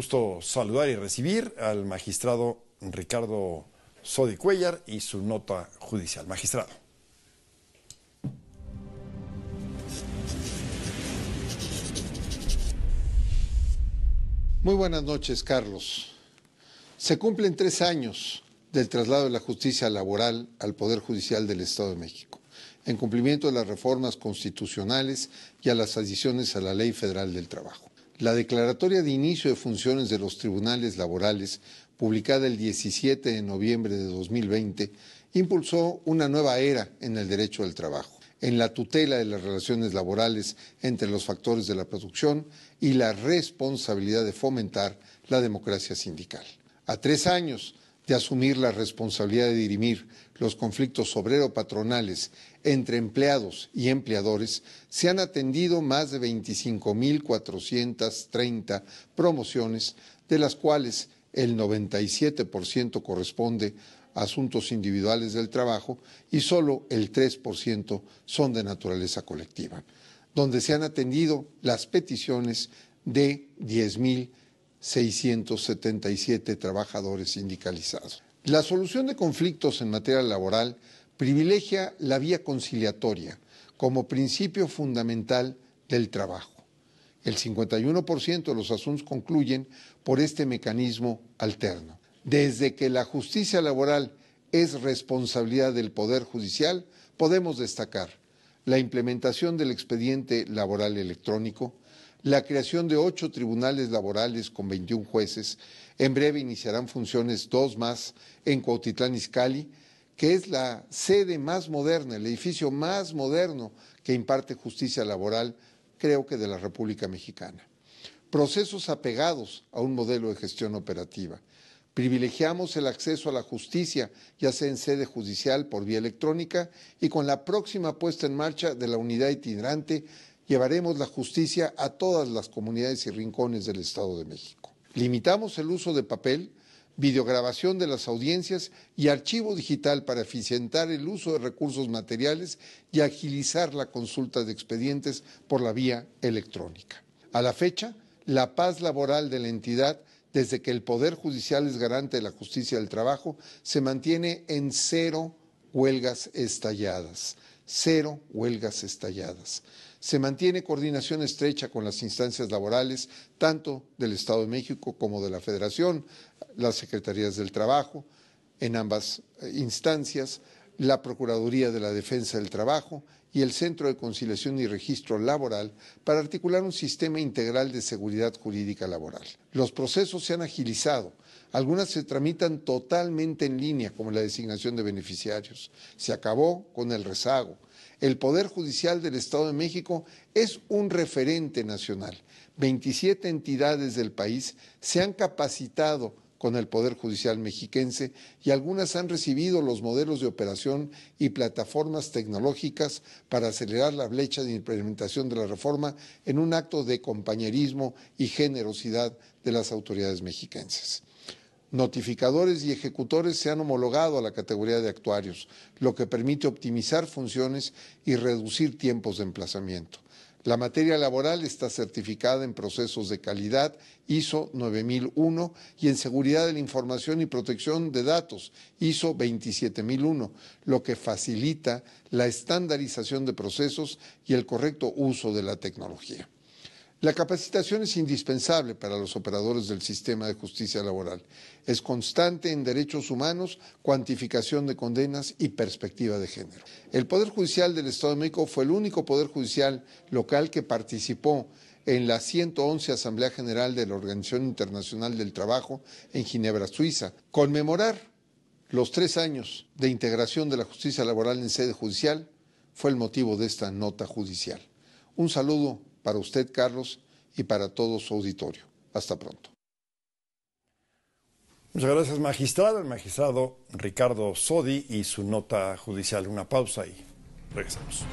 gusto saludar y recibir al magistrado Ricardo Sodi Cuellar y su nota judicial. Magistrado. Muy buenas noches, Carlos. Se cumplen tres años del traslado de la justicia laboral al Poder Judicial del Estado de México, en cumplimiento de las reformas constitucionales y a las adiciones a la Ley Federal del Trabajo. La declaratoria de inicio de funciones de los tribunales laborales, publicada el 17 de noviembre de 2020, impulsó una nueva era en el derecho al trabajo, en la tutela de las relaciones laborales entre los factores de la producción y la responsabilidad de fomentar la democracia sindical. A tres años de asumir la responsabilidad de dirimir los conflictos obrero-patronales entre empleados y empleadores, se han atendido más de 25.430 promociones, de las cuales el 97% corresponde a asuntos individuales del trabajo y solo el 3% son de naturaleza colectiva, donde se han atendido las peticiones de 10.000 677 trabajadores sindicalizados. La solución de conflictos en materia laboral privilegia la vía conciliatoria como principio fundamental del trabajo. El 51% de los asuntos concluyen por este mecanismo alterno. Desde que la justicia laboral es responsabilidad del Poder Judicial, podemos destacar la implementación del expediente laboral electrónico, la creación de ocho tribunales laborales con 21 jueces. En breve iniciarán funciones dos más en Cuautitlán Izcalli, que es la sede más moderna, el edificio más moderno que imparte justicia laboral, creo que de la República Mexicana. Procesos apegados a un modelo de gestión operativa. Privilegiamos el acceso a la justicia, ya sea en sede judicial por vía electrónica y con la próxima puesta en marcha de la unidad itinerante llevaremos la justicia a todas las comunidades y rincones del Estado de México. Limitamos el uso de papel, videograbación de las audiencias y archivo digital para eficientar el uso de recursos materiales y agilizar la consulta de expedientes por la vía electrónica. A la fecha, la paz laboral de la entidad desde que el Poder Judicial es garante de la justicia del trabajo, se mantiene en cero huelgas estalladas. Cero huelgas estalladas. Se mantiene coordinación estrecha con las instancias laborales, tanto del Estado de México como de la Federación, las Secretarías del Trabajo, en ambas eh, instancias, la Procuraduría de la Defensa del Trabajo y el Centro de Conciliación y Registro Laboral para articular un sistema integral de seguridad jurídica laboral. Los procesos se han agilizado. Algunas se tramitan totalmente en línea, como la designación de beneficiarios. Se acabó con el rezago el Poder Judicial del Estado de México es un referente nacional. 27 entidades del país se han capacitado con el Poder Judicial mexiquense y algunas han recibido los modelos de operación y plataformas tecnológicas para acelerar la brecha de implementación de la reforma en un acto de compañerismo y generosidad de las autoridades mexiquenses notificadores y ejecutores se han homologado a la categoría de actuarios, lo que permite optimizar funciones y reducir tiempos de emplazamiento. La materia laboral está certificada en procesos de calidad ISO 9001 y en seguridad de la información y protección de datos ISO 27001, lo que facilita la estandarización de procesos y el correcto uso de la tecnología. La capacitación es indispensable para los operadores del sistema de justicia laboral. Es constante en derechos humanos, cuantificación de condenas y perspectiva de género. El Poder Judicial del Estado de México fue el único Poder Judicial local que participó en la 111 Asamblea General de la Organización Internacional del Trabajo en Ginebra, Suiza. Conmemorar los tres años de integración de la justicia laboral en sede judicial fue el motivo de esta nota judicial. Un saludo para usted, Carlos, y para todo su auditorio. Hasta pronto. Muchas gracias, magistrado. El magistrado Ricardo Sodi y su nota judicial. Una pausa y regresamos.